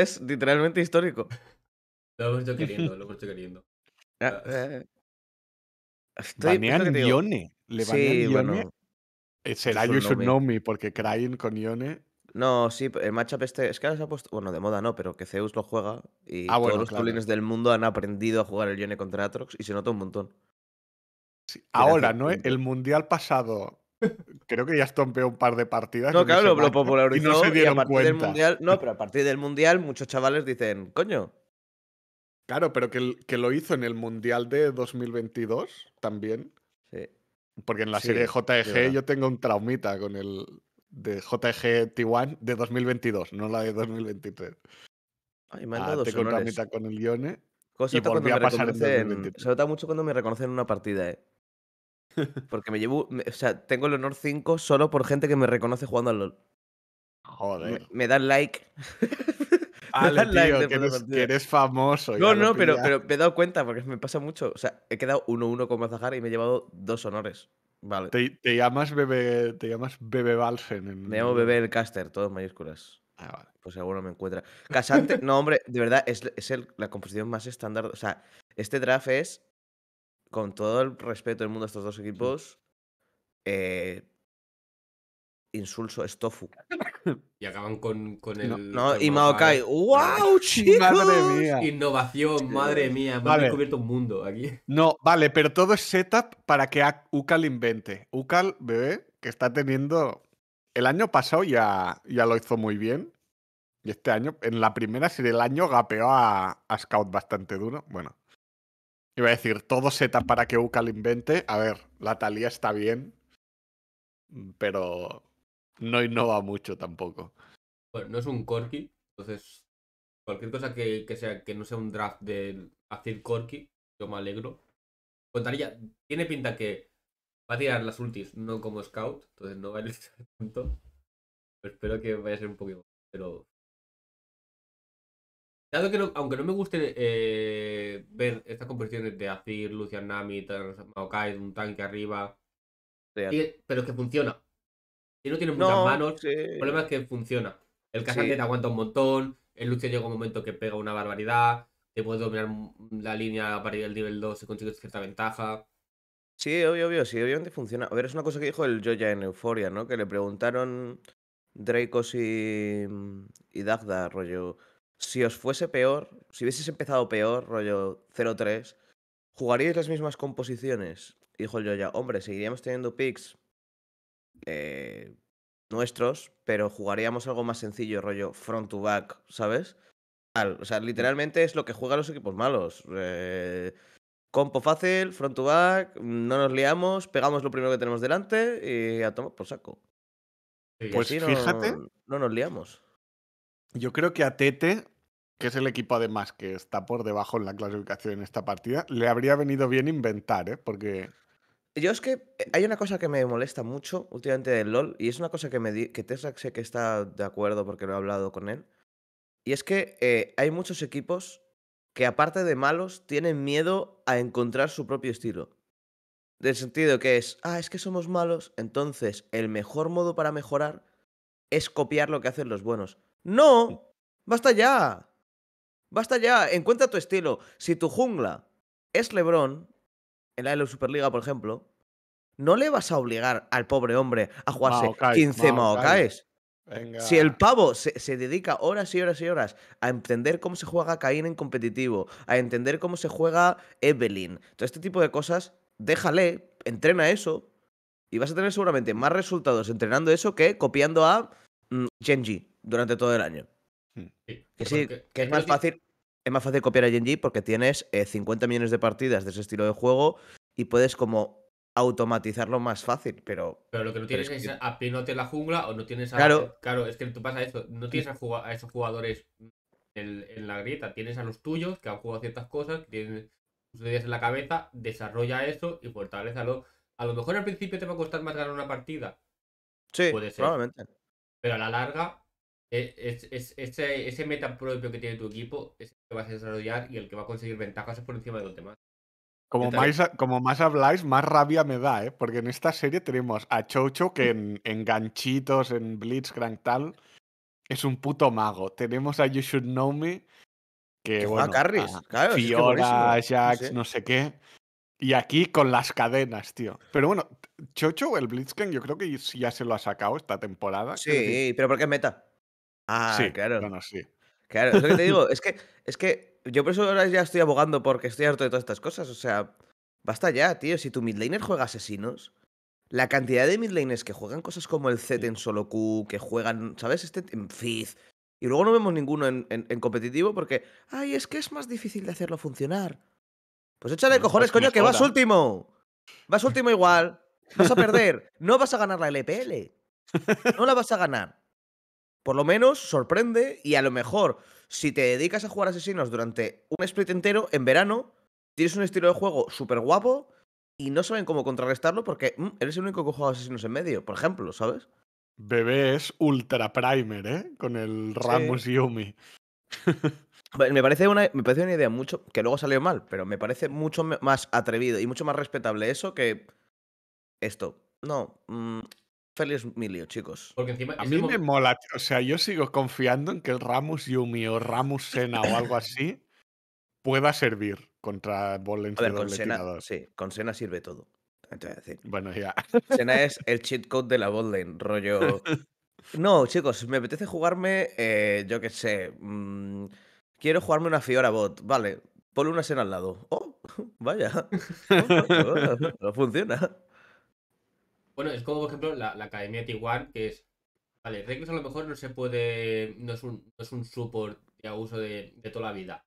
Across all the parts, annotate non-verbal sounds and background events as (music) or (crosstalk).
es literalmente histórico. Lo hemos (laughs) estoy queriendo, lo hemos hecho queriendo. (laughs) Ah, ah. Eh. banean Ione. Le sí, eh, Será Yo porque Crying con Ione. No, sí, el matchup este. Es que ahora se ha puesto. Bueno, de moda no, pero que Zeus lo juega. Y ah, todos los claro. del mundo han aprendido a jugar el Yone contra Atrox y se nota un montón. ahora, ¿no? El mundial pasado Creo que ya estompeó un par de partidas. No, claro, lo, Y no se dieron cuenta. no, pero a partir del mundial, muchos chavales dicen, coño. Claro, pero que, que lo hizo en el mundial de 2022 también. Sí. Porque en la serie JEG yo tengo un traumita con el de JEG T1 de 2022, no la de 2023. Ay, me ah, tengo un traumita con el Ione. Cosa pasar Se nota mucho cuando me reconocen en una partida, eh. Porque me llevo. o sea, tengo el honor 5 solo por gente que me reconoce jugando al LOL. Joder. Me, dan like. (laughs) que eres, famoso. No, no, pero, pero me he dado cuenta porque me pasa mucho. O sea, he quedado 1-1 con Mazahar y me he llevado dos honores. Vale. Te, llamas Bebe. Te llamas Bebe Balsen. Me llamo Bebe el Caster, todos mayúsculas. Ah, vale. Pues alguno me encuentra. Casante, no, hombre, de verdad, es, la composición más estándar. O sea, este draft es con todo el respeto del mundo a estos dos equipos, eh, insulso estofu (coughs) Y acaban con, con el. No, y Maokai. ¡Wow, (laughs) chicos! mía! Innovación, madre mía. Me descubierto un mundo aquí. No, vale, pero todo es setup para que Ucal invente. Ucal, bebé, que está teniendo. El año pasado ya, ya lo hizo muy bien. Y este año, en la primera serie del año, gapeó a, a Scout bastante duro. Bueno, Iba a decir, todo seta para que Uka lo invente. A ver, la talia está bien, pero no innova mucho tampoco. Bueno, no es un Corky, entonces cualquier cosa que, sea, que no sea un draft de hacer Corky, yo me alegro. contarilla tiene pinta que va a tirar las ultis, no como scout, entonces no va a necesitar tanto. Pero espero que vaya a ser un poquito, pero que aunque no me guste eh, ver estas composiciones de Azir, Lucian Nami, Maokai, un tanque arriba. pero es que funciona. Si no tienes muchas manos, el problema es que funciona. El Kazan te aguanta un montón, el Lucian llega un momento que pega una barbaridad, te puedes dominar la línea para ir al nivel 2 y consigues cierta ventaja. Sí, obvio, obvio, sí, obviamente funciona. A ver, es una cosa que dijo el Joya en Euforia, ¿no? Que le preguntaron Draco y, mm, y Dagda, rollo si os fuese peor, si hubieses empezado peor, rollo 0-3, ¿jugaríais las mismas composiciones? hijo dijo yo ya, hombre, seguiríamos teniendo picks eh, nuestros, pero jugaríamos algo más sencillo, rollo front to back, ¿sabes? O sea, literalmente es lo que juegan los equipos malos. Eh, compo fácil, front to back, no nos liamos, pegamos lo primero que tenemos delante y a tomar por saco. Pues fíjate. no nos liamos. Yo creo que a Tete que es el equipo además que está por debajo en la clasificación en esta partida, le habría venido bien inventar, ¿eh? Porque... Yo es que eh, hay una cosa que me molesta mucho últimamente del LOL, y es una cosa que, me que Tesla sé que está de acuerdo porque lo he hablado con él, y es que eh, hay muchos equipos que aparte de malos tienen miedo a encontrar su propio estilo. Del sentido que es, ah, es que somos malos, entonces el mejor modo para mejorar es copiar lo que hacen los buenos. No, mm. basta ya. Basta ya, encuentra tu estilo. Si tu jungla es LeBron, en la Superliga, por ejemplo, no le vas a obligar al pobre hombre a jugarse 15 caes Si el pavo se, dedica horas y horas y horas a entender cómo se juega Caín en competitivo, a entender cómo se juega Evelyn, todo este tipo de cosas, déjale, entrena eso y vas a tener seguramente más resultados entrenando eso que copiando a mm, Genji durante todo el año. Hmm. Que sí, que es más fácil es más fácil copiar a Genji porque tienes 50 eh, millones de partidas de ese estilo de juego y puedes como automatizarlo más fácil, pero... Pero lo que no tienes es, que... a Pinote en la jungla o no tienes a... Claro, claro es que tú pasa eso, no tienes a, esos jugadores en, la grieta, tienes a los tuyos que han jugado ciertas cosas, que tienen sus ideas en la cabeza, desarrolla eso y fortalezalo. A lo mejor al principio te va a costar más ganar una partida. Sí, probablemente. Pero a la larga ese, meta propio que tiene tu equipo es el que vas a desarrollar y el que va a conseguir ventajas por encima de los demás. Como más, habláis, más rabia me da, ¿eh? porque en esta serie tenemos a Chocho que en, ganchitos, en Blitzcrank tal, es un puto mago. Tenemos a You Should Know Me, que, bueno, Fiora, Jax, no sé. qué. Y aquí con las cadenas, tío. Pero bueno, Chocho, el blitzken yo creo que ya se lo ha sacado esta temporada. Sí, pero ¿por es meta. Ah, sí, claro. Claro, es lo que te digo, (laughs) es que, yo por eso ahora ya estoy abogando porque estoy harto de todas estas cosas. O sea, basta ya, tío. Si tu midlaner juega asesinos, la cantidad de midlaners que juegan cosas como el Z en solo Q, que juegan, ¿sabes? Este en Fizz. Y luego no vemos ninguno en, competitivo porque, ay, es que es más difícil de hacerlo funcionar. Pues échale cojones, pues coño, que vas último. Vas último igual. Vas a (laughs) perder. No vas a ganar la LPL. No la vas a ganar. Por lo menos sorprende y a lo mejor si te dedicas a jugar asesinos durante un split entero, en verano, tienes un estilo de juego súper guapo y no saben cómo contrarrestarlo porque mm, eres el único que juega asesinos en medio, por ejemplo, ¿sabes? Bebé es ultra primer, ¿eh? Con el Ramos Yumi. (laughs) me, parece una, me una idea mucho, que luego salió mal, pero me parece mucho más atrevido y mucho más respetable eso que esto. No, mm, Feliz Milio, chicos. a mí me mola, o sea, yo sigo confiando en que el Ramus Yumi o Ramus Sena o algo así pueda servir contra A ver, con Sena, Sí, con Sena sirve todo. Bueno, ya. Sena es el cheat code de la botlane, rollo. (laughs) No, chicos, me apetece jugarme, eh, yo qué sé. Mm, quiero jugarme una Fiora bot. Vale, ponle una Sena al lado. Oh, (laughs) vaya. no (laughs) oh, oh, oh, funciona. Bueno, es como por ejemplo la, la Academia 1 que es. Vale, Reckless a lo mejor no se puede. No es un, es un support de abuso de, toda la vida.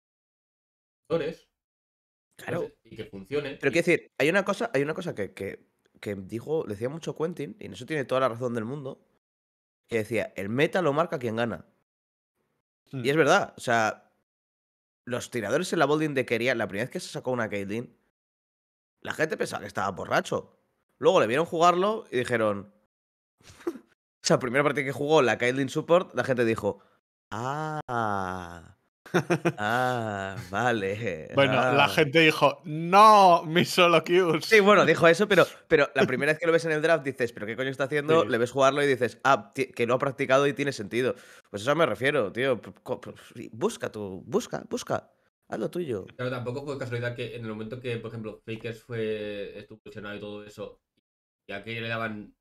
Claro. y que funcione. Pero quiero decir, hay una cosa, hay una cosa que, que, que decía mucho Quentin, y en eso tiene toda la razón del mundo, que decía, el meta lo marca quien gana. Hmm. Y es verdad, o sea, los tiradores en la bolding de quería la primera vez que se sacó una Caitlyn, la gente pensaba que estaba borracho. Luego le vieron jugarlo y dijeron. (laughs) o sea, primera partida que jugó la Caitlyn Support, la gente dijo. Ah. ah, vale. Bueno, la ah". gente dijo, no, ¡Mi solo queues. Sí, bueno, dijo eso, pero, pero la (laughs) primera vez que lo ves en el draft dices, pero ¿qué coño está haciendo? Le ves jugarlo y dices, ah, que no ha practicado y tiene sentido. Pues eso me refiero, tío. Busca tú, busca, busca. Haz lo tuyo. Pero tampoco con casualidad que en el momento que, por ejemplo, Fakers fue, estuvo y todo eso, ya que le daban,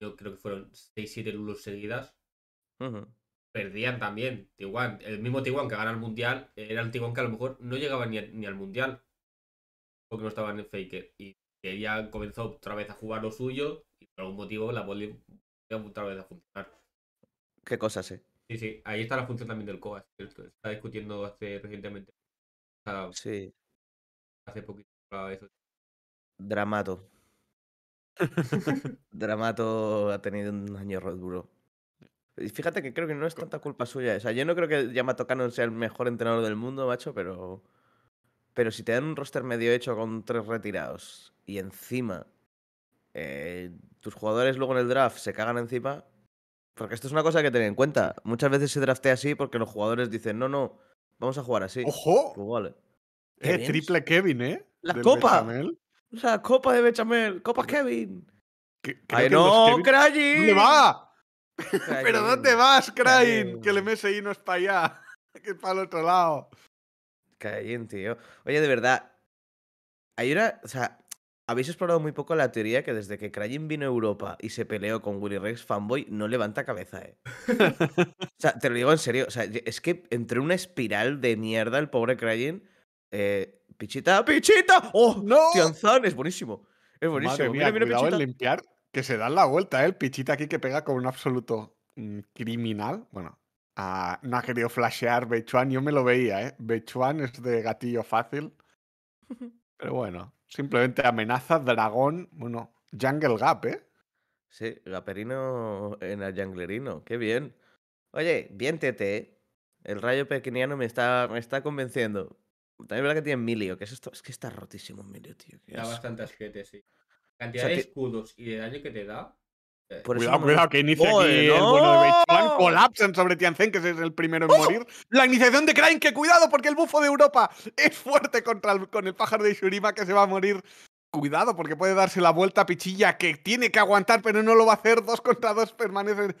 yo creo que fueron 6-7 lulos seguidas, perdían también. Tiguan, el mismo Tiguan que gana el mundial, era el Tiguan que a lo mejor no llegaba ni, al mundial, porque no estaba en Faker. Y ya comenzó otra vez a jugar lo suyo, y por algún motivo la volvió otra vez a funcionar. Qué cosas, eh. Sí, sí, ahí está la función también del COA, ¿cierto? Está discutiendo hace recientemente. sí. Hace poquito ah, eso. Dramato. (laughs) (laughs) Dramato ha tenido un año duro. Y fíjate que creo que no es tanta culpa suya. O yo no creo que Cannon sea el mejor entrenador del mundo, macho, pero. Pero si te dan un roster medio hecho con tres retirados y encima eh, tus jugadores luego en el draft se cagan encima. Porque esto es una cosa que tener en cuenta. Muchas veces se draftea así porque los jugadores dicen, no, no, vamos a jugar así. ¡Ojo! Eh, eh triple Kevin, ¿eh? ¡La copa! O sea, copa de bechamel, copa Kevin. no, Kevin... Crying! ¿Dónde va? ¿Pero dónde vas, Crying? Que el MSI no es para allá, (laughs) que es para el otro lado. Krayin tío. Oye, de verdad, hay una. O sea, habéis explorado muy poco la teoría que desde que Crying vino a Europa y se peleó con Willy Rex Fanboy, no levanta cabeza, ¿eh? (laughs) o sea, te lo digo en serio. O sea, es que entró una espiral de mierda el pobre Crying. Eh, Pichita, pichita. ¡Oh! ¡No! es buenísimo. Es buenísimo. mira, mira, limpiar, que se da la vuelta, ¿eh? El pichita aquí que pega como un absoluto mm, criminal. Bueno, ah, no ha querido flashear Bechuan, yo me lo veía, ¿eh? Bechuan es de gatillo fácil. (laughs) Pero bueno, simplemente amenaza, dragón, bueno, Jungle Gap, ¿eh? Sí, Gaperino en el Junglerino, qué bien. Oye, bien, Tete, ¿eh? el rayo pequeñano me está, me está convenciendo. También es verdad que tiene Milio, que es esto. Es que está rotísimo Milio, tío. Da bastantes asquete, sí. Cantidad de escudos y de daño que te da. Eh, Por cuidado, cuidado, que inicia aquí el bueno de Beichuan. Colapsan sobre Tianzen, que es el primero en ¡Oh! morir. La iniciación de Krain, que cuidado, porque el bufo de Europa es fuerte contra el, con el pájaro de Shurima, que se va a morir cuidado porque puede darse la vuelta a Pichilla que tiene que aguantar pero no lo va a hacer dos contra dos permanecen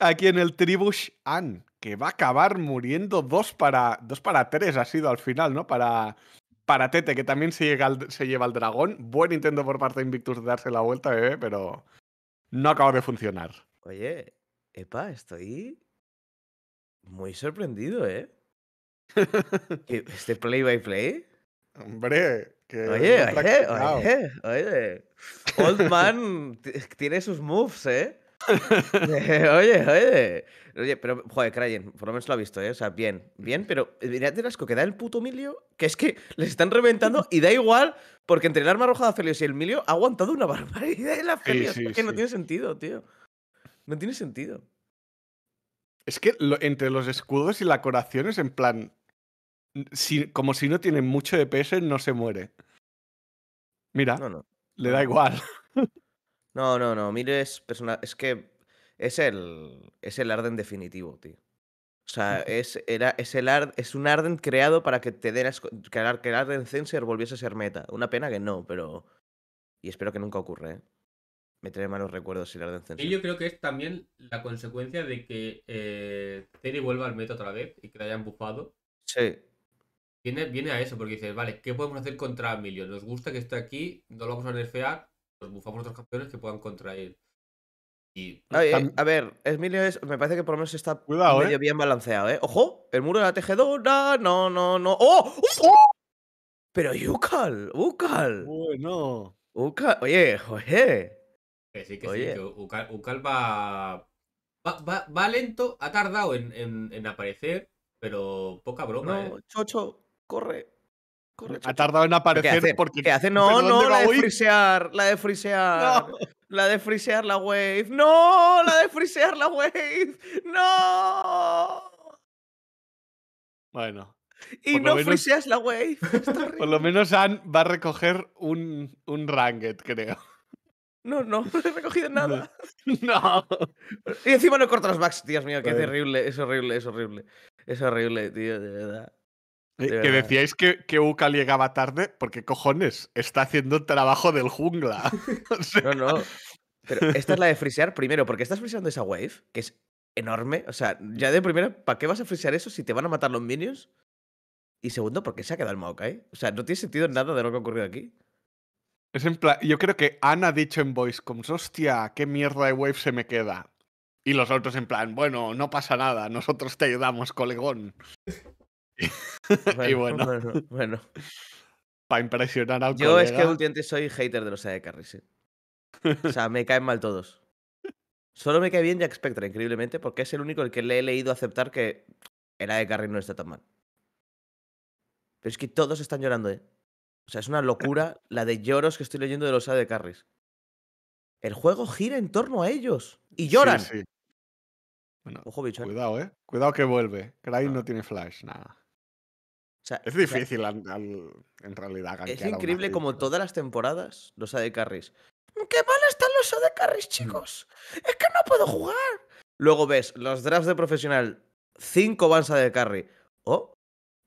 aquí en el Tribush An que va a acabar muriendo dos para, dos para tres ha sido al final, ¿no? Para, para Tete, que también se, llega se lleva el dragón. Buen intento por parte de Invictus de darse la vuelta, bebé, pero no acaba de funcionar. Oye, epa, estoy muy sorprendido, ¿eh? (laughs) ¿Este play by play? Hombre, que. Oye, oye, oye, oye, Old Man (laughs) tiene sus moves, ¿eh? (laughs) oye, oye. Oye, pero, joder, Crayen, por lo menos lo ha visto, ¿eh? O sea, bien, bien, pero eh, mira, de asco que da el puto milio, que es que (laughs) les están reventando y da igual, porque entre el arma roja de Felios y el milio ha aguantado una barbaridad de la Felios, que no tiene sentido, tío. No tiene sentido. Es que entre los escudos y la coración es en plan. Si, como si no tienen mucho de peso, no se muere. Mira, no, no. le da igual. (laughs) No, no, no. Mires es, es que es el, es el Arden definitivo, tío. O sea, es, era, el es un Arden creado para que te que, el, Arden Censer volviese a ser meta. Una pena que no, pero. Y espero que nunca ocurra, ¿eh? Me trae malos recuerdos el Arden Censer. Y yo creo que es también la consecuencia de que eh, Terry vuelva al meta otra vez y que la hayan bufado. Sí. Viene, viene a eso, porque dices, vale, ¿qué podemos hacer contra Emilio? Nos gusta que esté aquí, no lo vamos a nerfear, los otros campeones que puedan contraer. Y... Ah, eh, a, ver, a me parece que por lo menos está medio eh. bien balanceado, ¿eh? ¡Ojo! El muro de la tejedora, no, no, no. ¡Oh! ¡Oh! Pero Yukal, Ukal. Bueno. Ukal, oye, oye. Que sí, que sí, va, va, lento, ha tardado en, aparecer, pero poca broma. No, eh. Chocho, corre. Ha tardado en aparecer porque. ¿Qué hace? No, no, la de frisear, la de frisear. La de frisear la wave. ¡No! ¡La de frisear la wave! ¡No! Bueno. Y no menos, friseas la wave. (laughs) Por lo menos Ann va a recoger un, un creo. No, no, no he recogido (laughs) nada. (laughs) No. Y encima no corta los backs, Dios mío, Qué terrible. es horrible, es horrible. Es horrible, tío, de verdad que decíais que, que Uka llegaba tarde, porque cojones, está haciendo trabajo del jungla. (laughs) No, no. Pero esta es la de frisear primero, porque estás friseando esa wave, que es enorme. O sea, ya de primero, ¿para qué vas a frisear eso si te van a matar los minions? Y segundo, ¿por qué se ha quedado el Maokai? O sea, no tiene sentido nada de lo que ha ocurrido aquí. Es en plan, yo creo que Ana ha dicho en voice como hostia, qué mierda de wave se me queda. Y los otros en plan, bueno, no pasa nada, nosotros te ayudamos, colegón. (laughs) y bueno. Para impresionar al Yo es que últimamente soy hater de los AD e Carries. Eh. O sea, me (laughs) caen mal todos. Solo me cae bien Jack Spectre, increíblemente, porque es el único el que le he leído aceptar que el AD e Carry no está tan mal. Pero es que todos están llorando, ¿eh? O sea, es una locura la de lloros que estoy leyendo de los AD e Carries. El juego gira en torno a ellos y lloran. Ojo, bicho. Eh. Cuidado, eh. Cuidado que vuelve. Cry ah. no tiene flash, nada es difícil en realidad. Es increíble como todas las temporadas los AD Carries. ¡Qué mal están los AD Carries, mm. chicos! ¡Es que no puedo jugar! Luego ves los drafts de profesional. Cinco van de carry. Oh,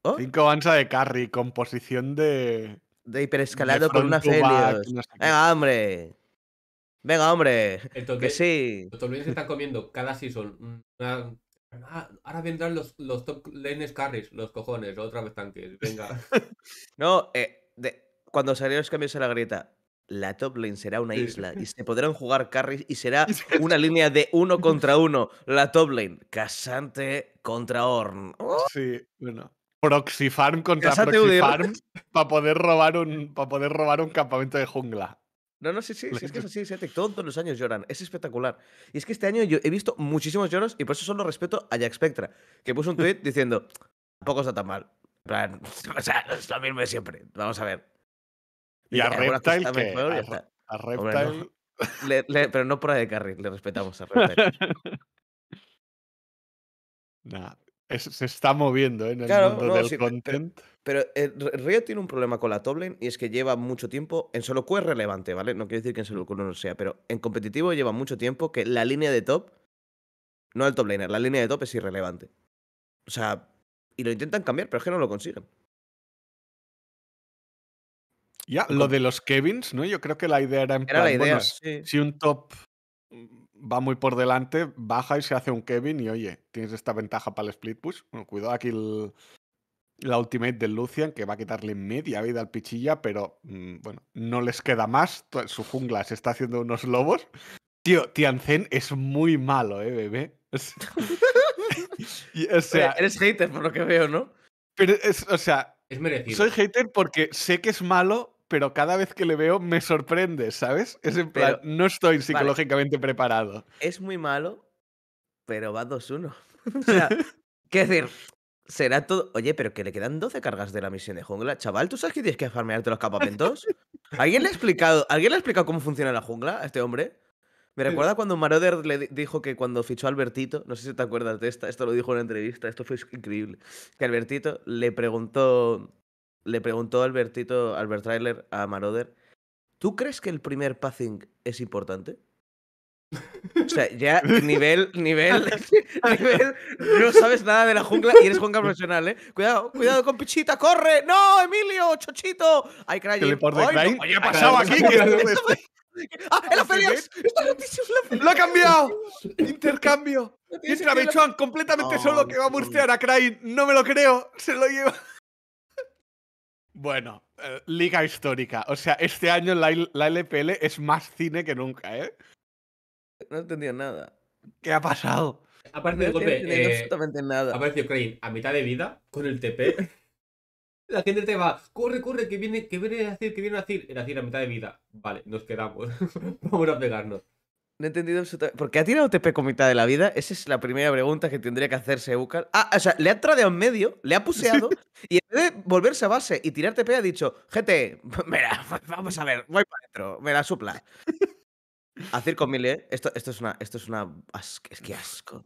oh. Cinco van de carry, composición de. De hiperescalado con una hambre Venga, hombre. Venga, hombre. Entonces, que sí. Los están comiendo cada season una Ah, ahora vendrán los, los top lanes carries, los cojones, otra vez tanques, venga. (laughs) no, eh, cuando salieron los cambios a la grieta, la top lane será una isla y (laughs) se podrán jugar carries y será una línea de uno contra uno. La top lane, Casante contra Orn. ¡Oh! Sí, bueno. Proxy Farm contra Proxy Farm para poder robar un para poder robar un campamento de jungla. No, no, sí, sí, es que es así, todos los años lloran, es espectacular. Y es que este año yo he visto muchísimos lloros y por eso solo respeto a Jack Spectra, que puso un tweet (laughs) diciendo, tampoco está tan mal. (laughs) o sea, es lo mismo de siempre, vamos a ver. Y, a Reptile, a, (laughs) pero no por de le respetamos a Reptile se está moviendo ¿eh? en el mundo del content. Pero, pero eh, Riot tiene un problema con la top lane y es que lleva mucho tiempo. En solo Q es relevante, ¿vale? No quiero decir que en solo Q no lo sea, pero en competitivo lleva mucho tiempo que la línea de top. No el top laner, la línea de top es irrelevante. O sea, y lo intentan cambiar, pero es que no lo consiguen. Ya, lo de los Kevins, ¿no? Yo creo que la idea era en era la idea, sí. si un top va muy por delante, baja y se hace un Kevin y oye, tienes esta ventaja para el split push. cuidado aquí la ultimate de Lucian que va a quitarle media vida al pichilla, pero mm, bueno, no les queda más. Su jungla se está haciendo unos lobos. Tío, Tianzen es muy malo, eh, bebé. (laughs) o sea, eres hater por lo que veo, ¿no? Pero es, o sea, Soy hater porque sé que es malo, pero cada vez que le veo me sorprende, ¿sabes? Es en plan, no estoy psicológicamente preparado. Es muy malo, pero va 2-1. (laughs) o sea, ¿qué decir? Será todo. Oye, pero que le quedan 12 cargas de la misión de jungla. Chaval, ¿tú sabes que tienes que farmearte los campamentos? (laughs) ¿Alguien le ha explicado, ¿alguien le ha cómo funciona la jungla a este hombre? Me recuerda cuando Maroder le dijo que cuando fichó a Albertito, no sé si te acuerdas de esta, esto lo dijo en una entrevista, esto fue increíble, que Albertito le preguntó le preguntó Albertito, Albert Trailer a Maroder, ¿tú crees que el primer passing es importante? O sea, ya (laughs) nivel, nivel, (laughs) nivel, no sabes nada de la jungla y eres jungla profesional, ¿eh? Cuidado, cuidado con Pichita, corre, no, Emilio, Chochito, ¡Ay, Kray ¿Qué ha pasado aquí? (laughs) ¡Ah, el ¡Está ¡Lo ha cambiado! ¡Intercambio! Entra completamente solo que va a murtear a Crying, no me lo creo, se lo lleva. Bueno, eh, liga histórica. O sea, este año la, la, LPL es más cine que nunca, ¿eh? No entendía nada. ¿Qué ha pasado? Aparte de golpe, eh, absolutamente nada. Ha Crane a mitad de vida con el TP. (laughs) la gente te va, corre, corre, que viene, que viene a decir, que viene a decir. Era decir, a mitad de vida. Vale, nos quedamos. (laughs) Vamos a pegarnos. No he entendido absolutamente. ¿Por qué ha tirado TP con mitad de la vida? Esa es la primera pregunta que tendría que hacerse Eucal. Ah, o sea, le ha tradeado en medio, le ha puseado y en vez de volverse a base y tirar TP ha dicho, gente, mira, vamos a ver, voy para adentro, me la supla. Hacer con mil, ¿eh? Esto, esto es una. Esto es una. Es que asco.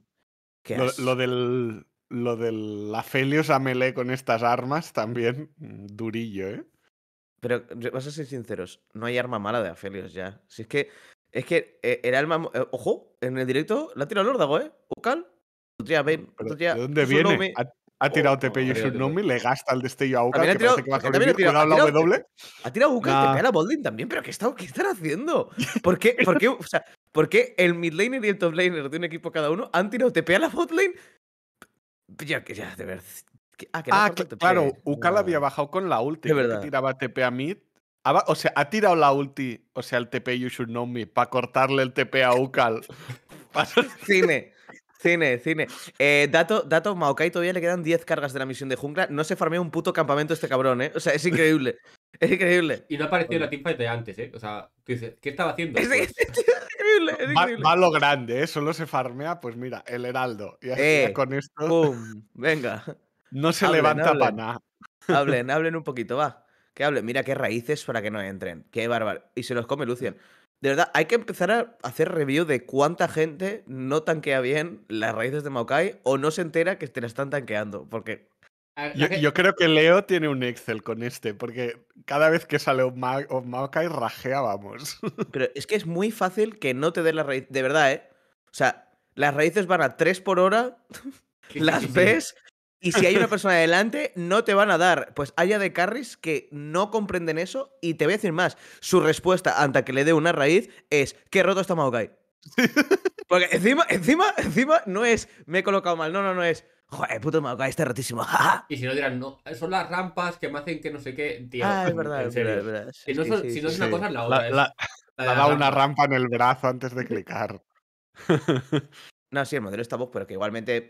Lo, del. Lo del Afelios a melee con estas armas también. Mm, durillo, ¿eh? Pero vas a ser sinceros, no hay arma mala de Afelios ya. Si es que es que era eh, el más… Eh, ojo, en el directo la ha tirado Lórdago, ¿eh? Ukal. ¿De dónde viene? Ha, tirado TP y nombre le gasta el destello a Ucal, que tirado, parece que va a sobrevivir, tirado, la W. Ha tirado Ucal, TP a la botlane también, pero ¿qué, está, qué están haciendo? ¿Por qué, por qué, o sea, ¿por qué el midlaner y el top laner de un equipo cada uno han tirado TP a la botlane? Ya, ya, de verdad. Ah, que ah, claro, Ucal había bajado con la ulti, que tiraba TP a mid o sea, ha tirado la ulti, o sea, el TP You Should Know Me, para cortarle el TP a Ucal. (laughs) cine, cine, cine. Eh, dato, dato, Maokai todavía le quedan 10 cargas de la misión de jungla. No se farmea un puto campamento este cabrón, ¿eh? O sea, es increíble. (laughs) Es increíble. Y no ha aparecido la teamfight de antes, ¿eh? O sea, ¿qué, estaba haciendo? Es, pues (laughs) increíble, grande, ¿eh? Solo se farmea, pues mira, el heraldo. Y así eh, con esto. ¡Pum! Venga. No se levanta para nada. Hablen, hablen un poquito, va que hable, mira qué raíces para que no entren, qué bárbaro. Y se los come Lucian. De verdad, hay que empezar a hacer review de cuánta gente no tanquea bien las raíces de Maokai o no se entera que te las están tanqueando, porque... Yo, creo que Leo tiene un Excel con este, porque cada vez que sale un, Maokai rajeábamos. (laughs) Pero es que es muy fácil que no te den las raíces, de verdad, ¿eh? O sea, las raíces van a tres por hora, (laughs) las ves y si hay una persona adelante no te van a dar. Pues haya de carris que no comprenden eso. Y te voy a decir más. Su respuesta ante que le dé una raíz es: ¿Qué roto está Maokai? (laughs) Porque encima, encima, encima no es me he colocado mal. No, no, no es. Joder, puto Maokai está rotísimo. (laughs) y si no dirán, no, son las rampas que me hacen que no sé qué, tío. Ah, es verdad, es verdad, si no, es una cosa, es la otra. La, da una rampa en el brazo antes de clicar. (laughs) no, sí, el modelo está voz, pero que igualmente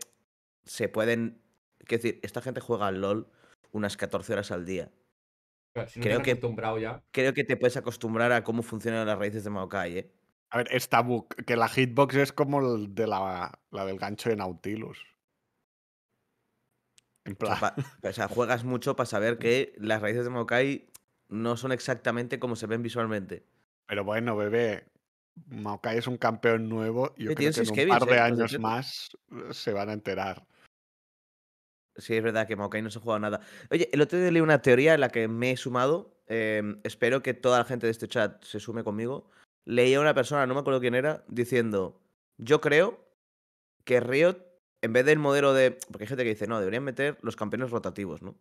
se pueden Quiero decir, esta gente juega al LOL unas 14 horas al día. creo, que, te puedes acostumbrar a cómo funcionan las raíces de Maokai, ¿eh? A ver, esta book, que la hitbox es como de la, del gancho de Nautilus. En plan. (laughs) O, sea, juegas mucho para saber que las raíces de Maokai no son exactamente como se ven visualmente. Pero bueno, bebé, Maokai es un campeón nuevo y yo creo que en un par de años más eh, se van a enterar. Sí, es verdad que Maokai no se ha jugado nada. Oye, el otro día leí una teoría en la que me he sumado. Em, espero que toda la gente de este chat se sume conmigo. Leía a una persona, no me acuerdo quién era, diciendo: Yo creo que Riot, en vez del modelo de. Porque hay gente que dice, no, deberían meter los campeones rotativos, ¿no?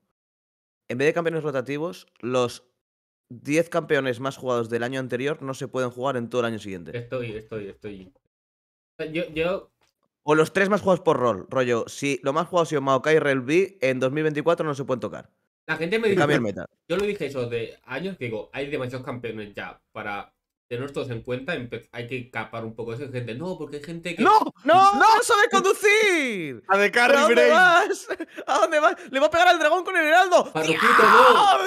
En vez de campeones rotativos, los 10 campeones más jugados del año anterior no se pueden jugar en todo el año siguiente. Estoy, estoy, estoy. Yo, yo o los tres más jugados por rol, rollo. Si lo más jugado ha sido Maokai y Rel en 2024 no se pueden tocar. La gente me dice. Yo lo dije eso de años, que digo, hay demasiados campeones ya para Tener todos en cuenta, hay que capar un poco Esa Gente, no, porque hay gente que. ¡No! ¡No! (laughs) ¡No sabe conducir! (laughs) ¡A de Carrie ¿A dónde vas? ¿A dónde vas? ¡Le va a pegar al dragón con el heraldo! no!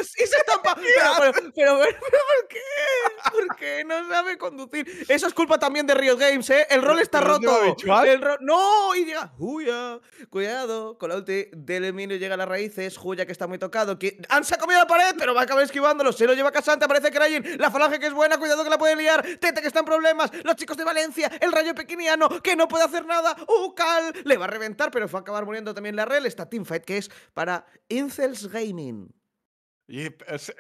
¡Y se estampa! (laughs) pero, pero, ¿por qué? ¿Por qué no sabe conducir? Eso es culpa también de Riot Games, ¿eh? El rol está roto. El ¡No! Y llega. ¡Juya! Cuidado con la ulti del Emilio llega a las raíces. Huya que está muy tocado. Que... ¡Han comido la pared! Pero va a acabar esquivándolo. Se lo lleva Casante. Aparece Krayin. La falange que es buena. Cuidado que la puede Tete que está en problemas, los chicos de Valencia, el rayo pequiniano, que no puede hacer nada, Ucal, ¡uh, le va a reventar, pero fue a acabar muriendo también la red, esta teamfight que es para Incels Gaming. Y,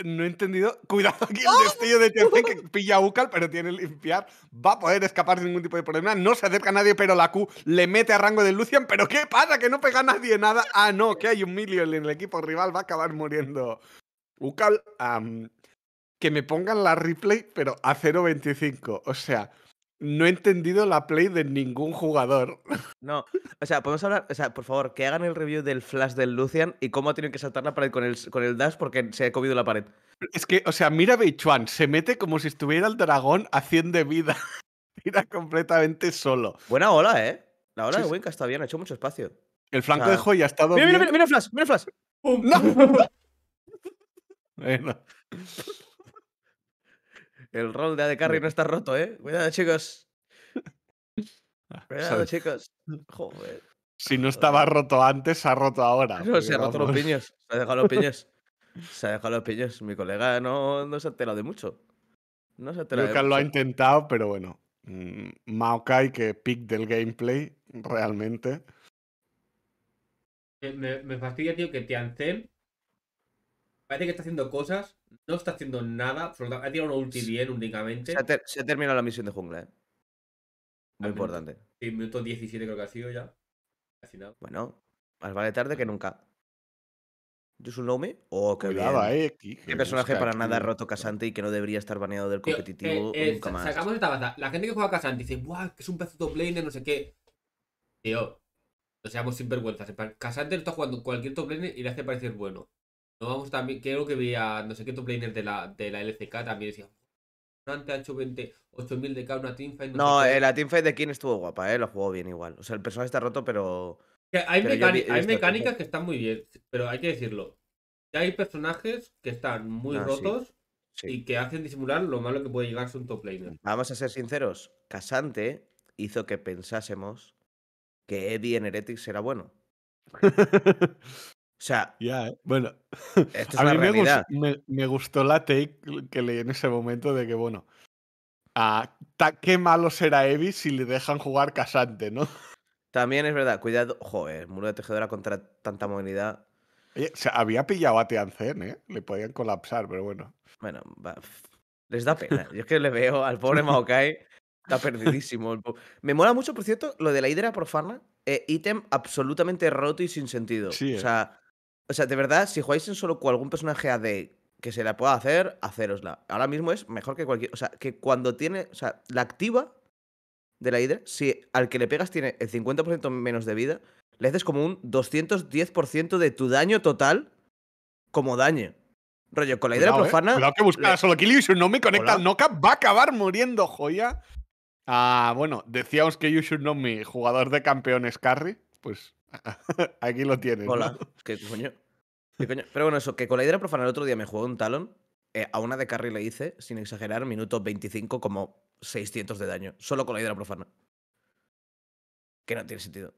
no he entendido. Cuidado aquí el ¡Ah! destello de (laughs) Tete que pilla a Ucal, pero tiene limpiar. Va a poder escapar sin ningún tipo de problema. No se acerca nadie, pero la Q le mete a rango de Lucian. ¿Pero qué pasa? Que no pega a nadie nada. Ah, no, que hay un Million en el equipo rival. Va a acabar muriendo. Ucal que me pongan la replay, pero a 0.25. O sea, no he entendido la play de ningún jugador. No, o sea, podemos hablar, o sea, por favor, que hagan el review del flash del Lucian y cómo ha tenido que saltar la pared con el, con dash porque se ha comido la pared. Es que, o sea, mira Beichuan, se mete como si estuviera el dragón a 100 de vida. (laughs) Mira completamente solo. Buena ola, ¿eh? La ola de Winka está bien, ha hecho mucho espacio. El flanco de Joya ha estado. Mira, mira, mira, mira, flash, mira flash. (laughs) bueno. (laughs) El rol de AD Carry no está roto, ¿eh? Cuidado, chicos. (laughs) Cuidado, chicos. Si no estaba roto antes, se ha roto ahora. (laughs) se ha roto los piños. Se ha dejado los piños. Se ha dejado los piños. Mi colega no, no se ha enterado de mucho. No se ha enterado. Lucas lo ha intentado, pero bueno. Mm, Maokai, que pick del gameplay, realmente. Eh, me, me fastidia, tío, que Tianzen parece que está haciendo cosas, no está haciendo nada, ha tirado un ulti bien únicamente. Se ha, terminado la misión de jungla, ¿eh? Muy importante. Sí, minuto 17 creo que ha sido ya. Bueno, más vale tarde que nunca. un Lomi? Oh, qué Eh, qué, personaje para nada ha roto Casante Y que no debería estar baneado del eh, competitivo eh, nunca más. Sacamos esta baza. La gente que juega a dice, ¡buah! Que es un pedazo top no sé qué. Tío, no seamos sinvergüenzas. no está jugando cualquier top y le hace parecer bueno vamos también, creo que veía, no sé qué top laner de la, de la LCK también decía, antes ha hecho 20, 8000 de K una teamfight. No, no eh, la teamfight de King estuvo guapa, eh, lo jugó bien igual. O sea, el personaje está roto, pero... hay, mecánicas que están muy bien, pero hay que decirlo. Ya hay personajes que están muy ah, rotos y que hacen disimular lo malo que puede llegarse un top laner. Vamos a ser sinceros, Casante hizo que pensásemos que Eddie en Heretics era bueno. (laughs) O sea, ya, ¿eh? bueno, (laughs) a mí me, gustó la take que leí en ese momento de que, bueno, ah, qué malo será Evi si le dejan jugar casante, ¿no? (laughs) También es verdad, cuidado, joder, eh, muro de tejedora contra tanta movilidad. Oye, o sea, había pillado a Tianzen, ¿eh? Le podían colapsar, pero bueno. Bueno, les da pena. Yo es que le veo al pobre Maokai, está perdidísimo. Me mola mucho, por cierto, lo de la hidra por eh, ítem absolutamente roto y sin sentido. Sí, o ¿eh? sea, o sea, de verdad, si jugáis en solo con algún personaje AD que se la pueda hacer, hacérosla. Ahora mismo es mejor que cualquier. O sea, que cuando tiene. O sea, la activa de la Hydra, si al que le pegas tiene el 50% menos de vida, le haces como un 210% de tu daño total como daño. Rollo, con la Hydra eh, profana. Eh. Cuidado que busca solo kill no me conecta al va a acabar muriendo, joya. Ah, bueno, decíamos que You Should Me, jugador de campeones carry. Pues (laughs) Aquí lo tienes. Hola, Pero bueno, eso, que con la hidra profana el otro día me jugó un talón. Eh, a una de carry le hice, sin exagerar, minuto 25 como 600 de daño. Solo con la hidra profana. Que no tiene sentido.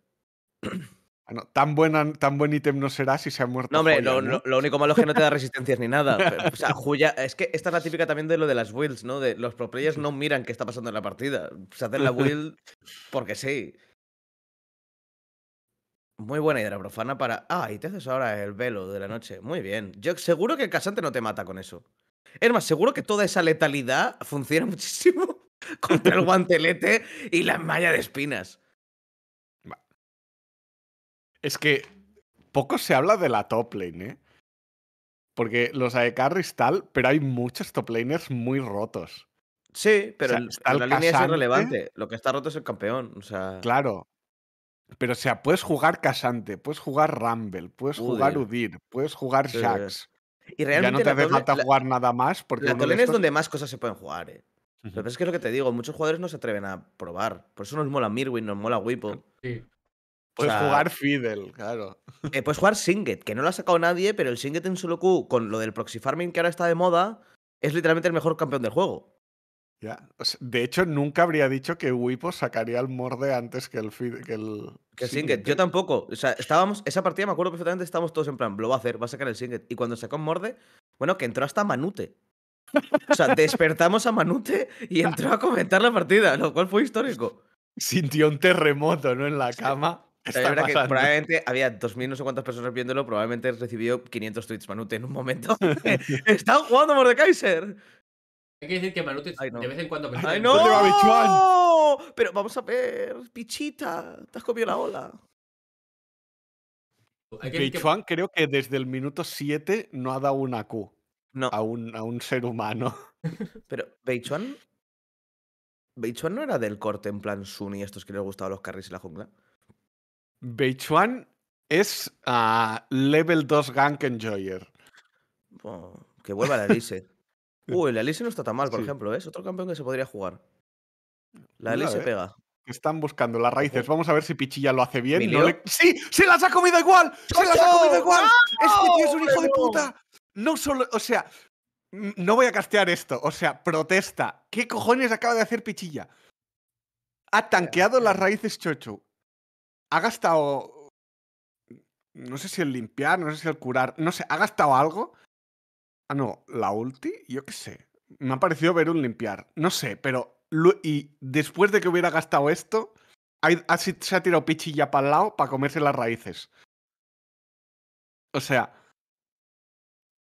(clears throat) No tan, buena, tan buen ítem no será si se ha muerto. No, hombre, lo, único malo es que no te da (laughs) resistencias ni nada. o sea, (laughs) Julia, es que esta es la típica también de lo de las builds, ¿no? De los pro players no miran qué está pasando en la partida. Se hacen la will porque sí. Muy buena idea, profana para. Ah, y te haces ahora el velo de la noche. Muy bien. Yo seguro que el casante no te mata con eso. Es más, seguro que toda esa letalidad funciona (laughs) muchísimo contra el guantelete y la malla de espinas. Es que poco se habla de la top lane, ¿eh? Porque los AECAR y tal, pero hay muchos top laners muy rotos. Sí, pero la línea es irrelevante. Lo que está roto es el campeón. Claro, pero, o sea, puedes jugar Casante, puedes jugar Rumble, puedes jugar Udir, puedes jugar sí. Y realmente ya no te hace falta jugar nada más. Porque la es donde más cosas se pueden jugar, eh. Lo que es que es lo que te digo, muchos jugadores no se atreven a probar. Por eso nos mola Mirwin, nos mola Wipo. Sí. Puedes jugar Fidel, claro. Eh, puedes jugar Singet, que no lo ha sacado nadie, pero el Singet en solo Q, con lo del proxy farming que ahora está de moda, es literalmente el mejor campeón del juego de hecho, nunca habría dicho que Wipo sacaría el morde antes que el. Que, el Singet. Yo tampoco. O sea, estábamos. Esa partida me acuerdo perfectamente, estábamos todos en plan, lo va a hacer, va a sacar el Singet. Y cuando sacó el morde, bueno, que entró hasta Manute. O sea, despertamos a Manute y entró a comentar la partida, lo cual fue histórico. Sintió un terremoto, ¿no? En la cama. verdad que probablemente había 2.000 no sé cuántas personas viéndolo, probablemente recibió 500 tweets Manute en un momento. (laughs) (laughs) ¡Están jugando Mordekaiser! Hay que decir que Manute de vez en cuando... ¡Ay, no! Pero vamos a ver, pichita, te has comido la ola. Beichuan creo que desde el minuto 7 no ha dado una Q no. a, un, a un ser humano. (laughs) Pero Beichuan... Beichuan no era del corte en plan Sun y estos que les gustaban los carries y la jungla. Beichuan es a ah, level 2 Gank Enjoyer. que vuelva la dice. (laughs) Uy, la Elise no está tan mal, por ejemplo, ¿eh? es otro campeón que se podría jugar. La l se ¿eh? pega. Están buscando las raíces. Vamos a ver si Pichilla lo hace bien. No ¡Sí! ¡Se las ha comido igual! ¡Se las ha comido igual! Este tío es un hijo de puta. No solo. O sea, no voy a castear esto. O sea, protesta. ¿Qué cojones acaba de hacer Pichilla? Ha tanqueado las raíces Chocho. Ha gastado. No sé si el limpiar, no sé si el curar. No sé, ha gastado algo Ah, no, la ulti, yo qué sé. Me ha parecido ver un limpiar. No sé, pero. Y después de que hubiera gastado esto, se ha tirado pichilla para el lado para comerse las raíces. O sea.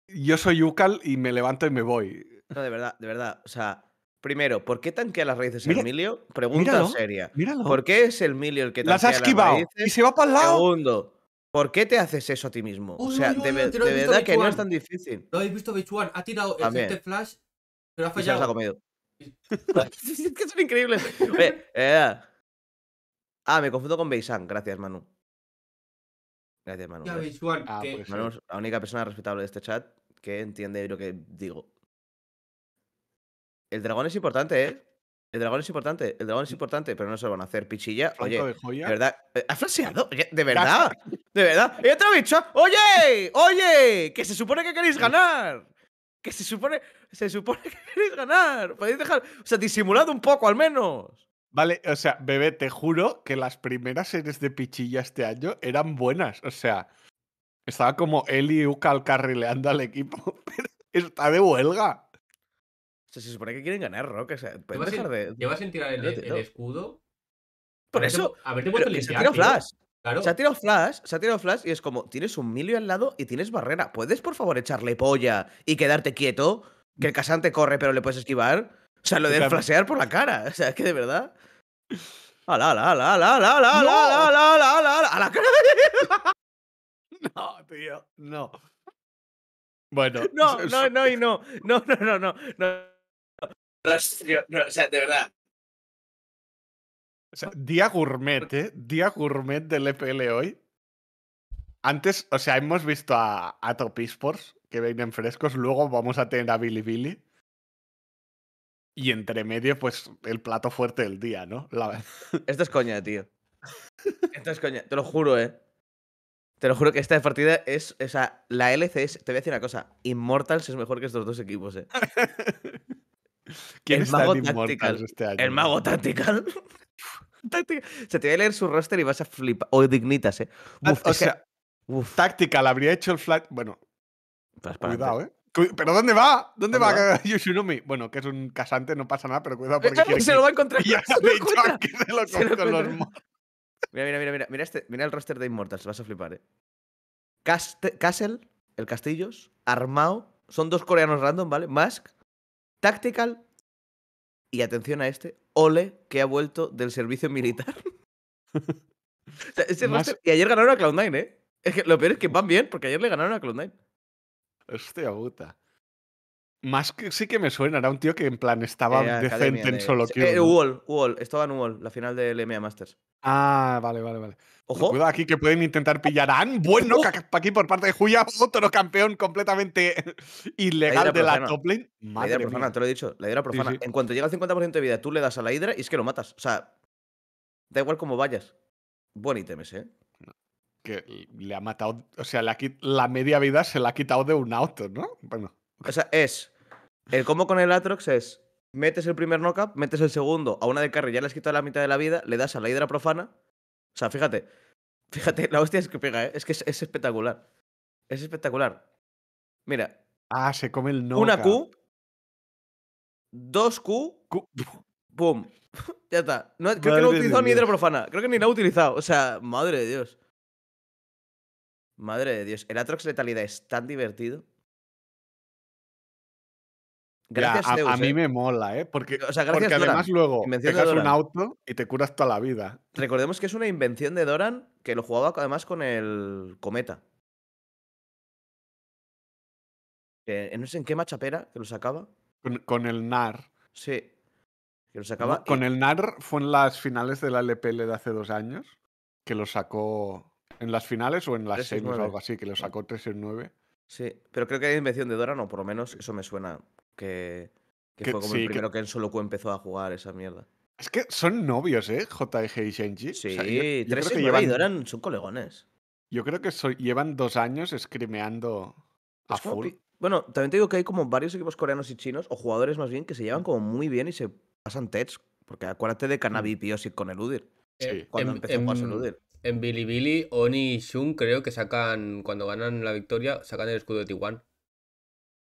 Yo soy UCAL y me levanto y me voy. No, de verdad, de verdad. O sea, primero, ¿por qué tanquea las raíces el Emilio? Pregunta seria. Míralo. ¿Por qué es el Emilio el que tanquea las, raíces? las raíces? Y se va para el lado. Segundo, ¿Por qué te haces eso a ti mismo? o sea, de, verdad que no es tan difícil. Lo habéis visto, Bichuan. Ha tirado el También. flash, pero ha fallado. se ha comido. (laughs) es que son increíbles. Eh, ah, me confundo con Beisan. Gracias, Manu. Gracias, Manu. Ya, ah, Manu es la única persona respetable de este chat que entiende lo que digo. El dragón es importante, ¿eh? El dragón es importante, el dragón es mm. importante, pero no se lo van a hacer. Pichilla, oye, de, verdad, eh, ha fraseado, de verdad, de verdad. Y otro bicho? oye, oye, que se supone que queréis ganar. Que se supone, se supone que queréis ganar. Podéis dejar, o sea, disimulad un poco al menos. Vale, o sea, bebé, te juro que las primeras series de Pichilla este año eran buenas. O sea, estaba como Eli y le carrileando al equipo, (laughs) pero está de huelga. O sea, se supone que quieren ganar, Rock. O sea, dejar de. Llevas en tirar el, escudo. Por ver, eso. voy a limpiar, se ha tirado Flash. Se ha tirado Flash, se ha tirado Flash y es como, tienes un milio al lado y tienes barrera. ¿Puedes, por favor, echarle polla y quedarte quieto? Que el casante corre pero le puedes esquivar. O sea, lo de flashear por la cara. O sea, es que de verdad. ¡A la, ala, hala, a la, ala, hala! a la, cara (laughs) No, tío, no. Bueno. No, no, no y no. No, no, no, no. no o sea, de verdad. día gourmet, ¿eh? Día gourmet del EPL hoy. Antes, o sea, hemos visto a, a Top Esports, que vienen frescos. Luego vamos a tener a Billy Billy. Y entre medio, pues, el plato fuerte del día, ¿no? La... (laughs) Esto es coña, tío. Esto es coña, te lo juro, ¿eh? Te lo juro que esta partida es. O sea, la LCS. Te voy a decir una cosa. Immortals es mejor que estos dos equipos, ¿eh? (laughs) ¿Quién este el está mago en Immortals este año? El mago Tactical. Se te va a leer su roster y vas a flipar. O dignitas, ¿eh? Ah, Tactical, habría hecho el flag. Bueno, cuidado, ¿eh? ¿Pero dónde va? ¿Dónde, va, va? (laughs) Bueno, que es un casante, no pasa nada, pero cuidado eh, porque se lo va a encontrar. (laughs) Ya Mira, mira, mira, mira, mira, este, el roster de Immortals, vas a flipar, eh. Castle, el Castillos, Armao, son dos coreanos random, ¿vale? Mask, Tactical y atención a este, Ole, que ha vuelto del servicio militar. (laughs) y ayer ganaron a Cloud9, ¿eh? Es que lo peor es que van bien, porque ayer le ganaron a Cloud9. Hostia puta. Más que sí que me suena, era un tío que en plan estaba eh, decente en solo que eh, uol estaba en Wall, la final del EMEA Masters. Ah, vale, vale, vale. Cuidado aquí que pueden intentar pillar a Anne. Bueno, para aquí por parte de Julia, otro campeón completamente (laughs) ilegal de la top Madre la hidra profana, te lo he dicho, la hidra profana. En cuanto llega al 50% de vida, tú le das a la hidra y es que lo matas. O sea, da igual cómo vayas. Buen ítem ese, ¿eh? Que le ha matado, o sea, la, la media vida se la ha quitado de un auto, ¿no? Bueno. O sea, es el combo con el Atrox es. Metes el primer knockup, metes el segundo a una de carry, ya le has quitado la mitad de la vida, le das a la hidra profana. O sea, fíjate. Fíjate, la hostia es que pega, ¿eh? Es que es, espectacular. Es espectacular. Mira. Ah, se come el no. Una Q. Dos Q. Q. (laughs) ya está. creo que no ha utilizado ni hidra profana. Creo que ni la ha utilizado. O sea, madre de Dios. Madre de Dios. El Atrox Letalidad es tan divertido a, mí ¿eh? me mola, ¿eh? Porque, además luego te un auto y te curas toda la vida. Recordemos que es una invención de Doran que lo jugaba además con el cometa. Eh, no sé en qué machapera que lo sacaba. Con, el NAR. Sí. Que lo sacaba. con el NAR fue en las finales de la LPL de hace dos años. Que lo sacó. ¿En las finales o en las semis o algo así? Que lo sacó 3 en 9. Sí, pero creo que hay invención de Dora, no, por lo menos eso me suena. Que, que, fue como el primero que... en solo empezó a jugar esa mierda. Es que son novios, ¿eh? JG e y Shenji. Sí, tres que llevan... y Doran son colegones. Yo creo que llevan dos años escrimeando a full. Bueno, también te digo que hay como varios equipos coreanos y chinos, o jugadores más bien, que se llevan como muy bien y se pasan tets. Porque acuérdate de Cannabis y mm. con el UDIR. Sí. Eh, Cuando empezó a jugarse el UDIR. En Bilibili, Oni y Shun creo que sacan, cuando ganan la victoria, sacan el escudo de Tijuana.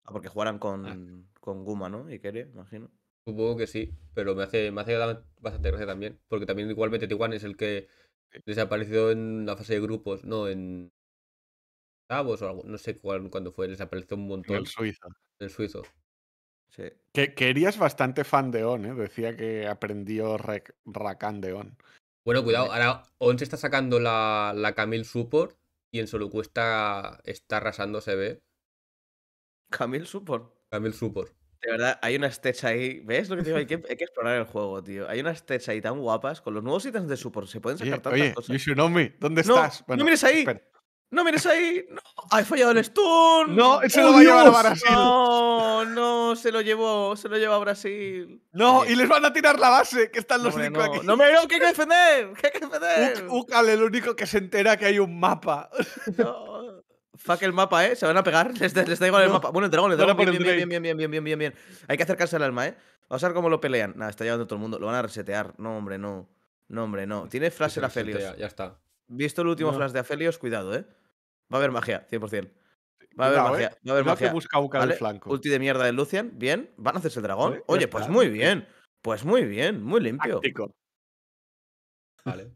Ah, porque jugaran con, ah. con Guma, ¿no? Y Kere, imagino. Supongo que sí, pero me hace, me bastante gracia también, porque también igualmente Tijuana es el que desapareció en la fase de grupos, no, en Davos o algo, no sé cuándo fue, desapareció un montón. el suizo. el suizo. Sí. Que, querías bastante fan de On, decía que aprendió Rakan de On. Bueno, cuidado, ahora Once está sacando la, Camille Support y en solo está, está arrasando ve. Camille Support. Camille Support. De verdad, hay unas tesas ahí. ¿Ves lo que te digo? Hay que, explorar el juego, tío. Hay unas tesas ahí tan guapas. Con los nuevos ítems de support se pueden sacar tantas oye, cosas. You ¿Dónde estás? no mires ahí. No mires ahí. No, fallado el stun. No, se lo va a ¡Oh, llevar a Brasil. No, no, se lo llevó. Se lo lleva a Brasil. No, y les van a tirar la base, que están los cinco aquí. No, me no, que hay que defender. Que que defender. Ucal, el único que se entera que hay un mapa. (laughs) No. Fuck el mapa, ¿eh? Se van a pegar. Les, está da el mapa. Bueno, el dragón, el Bien, bien, bien, bien, bien, bien, bien, bien, Hay que acercarse al alma, ¿eh? Vamos a ver cómo lo pelean. Nada, está llevando todo el mundo. Lo van a resetear. No, hombre, no. No, hombre, no. Tiene flash el Aphelios. Ya está. Visto el último flash de Aphelios, cuidado, ¿eh? Va a haber magia, 100%. Va a haber magia. Eh. Va a haber magia. busca el flanco. Ulti de mierda de Lucian. Bien. Van a hacerse el dragón. Oye, pues muy bien. Pues muy bien. Muy limpio. Vale.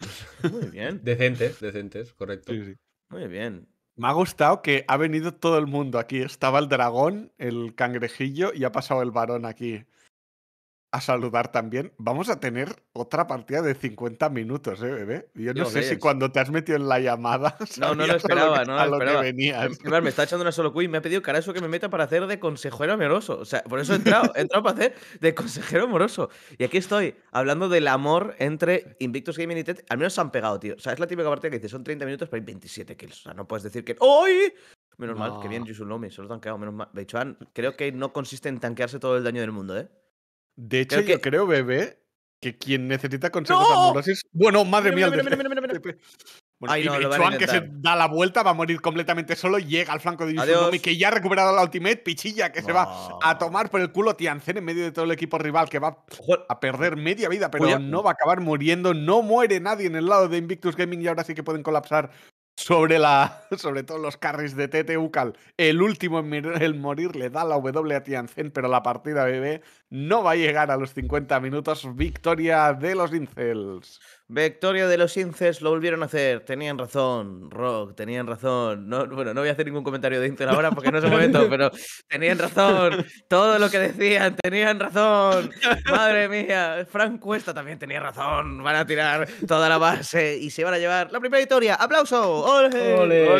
(laughs) muy bien. Decentes, decentes, correcto. Muy bien. Me ha gustado que ha venido todo el mundo aquí. Estaba el dragón, el cangrejillo y ha pasado el varón aquí a saludar también. Vamos a tener otra partida de 50 minutos, ¿eh, bebé? Yo no sé si cuando te has metido en la llamada. (laughs) No, no lo esperaba, no lo, a lo Que me está echando una solo quiz me ha pedido que eso que me meta para hacer de consejero amoroso. O sea, por eso he entrado, he entrado para hacer de consejero amoroso. Y aquí estoy, hablando del amor entre Invictus Gaming y TED. Al menos se han pegado, tío. O sea, es la típica partida que dice, son 30 minutos, pero hay 27 kills. O sea, no puedes decir que hoy Menos mal, que bien Yusunomi, se lo han quedado, menos mal. De hecho, creo que no consiste en tanquearse todo el daño del mundo, ¿eh? De hecho, yo creo, bebé, que quien necesita consejos ¡No! amorosos. Bueno, madre mía, Chuan, que se da la vuelta, va a morir completamente solo, llega al flanco de Yusunomi, que ya ha recuperado la ultimate, pichilla, que se va a tomar por el culo Tianzen en medio de todo el equipo rival, que va a perder media vida, pero no va a acabar muriendo, no muere nadie en el lado de Invictus Gaming y ahora sí que pueden colapsar sobre, la, (laughs) sobre todo los carries de Tete Ucal. El último en morir le da la W a Tianzen, pero la partida bebé no va a llegar a los 50 minutos. Victoria de los Incels. Victoria de los Incels, lo volvieron a hacer. Tenían razón, Rock, tenían razón. bueno, no voy a hacer ningún comentario de Incel (laughs) ahora porque no es el momento, pero tenían razón. Todo lo que decían, tenían razón. Madre mía, Frank Cuesta también tenía razón. Van a tirar toda la base y se van a llevar la primera victoria. ¡Aplauso!